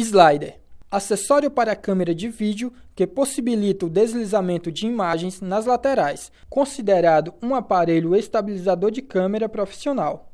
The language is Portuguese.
Slider acessório para a câmera de vídeo que possibilita o deslizamento de imagens nas laterais, considerado um aparelho estabilizador de câmera profissional.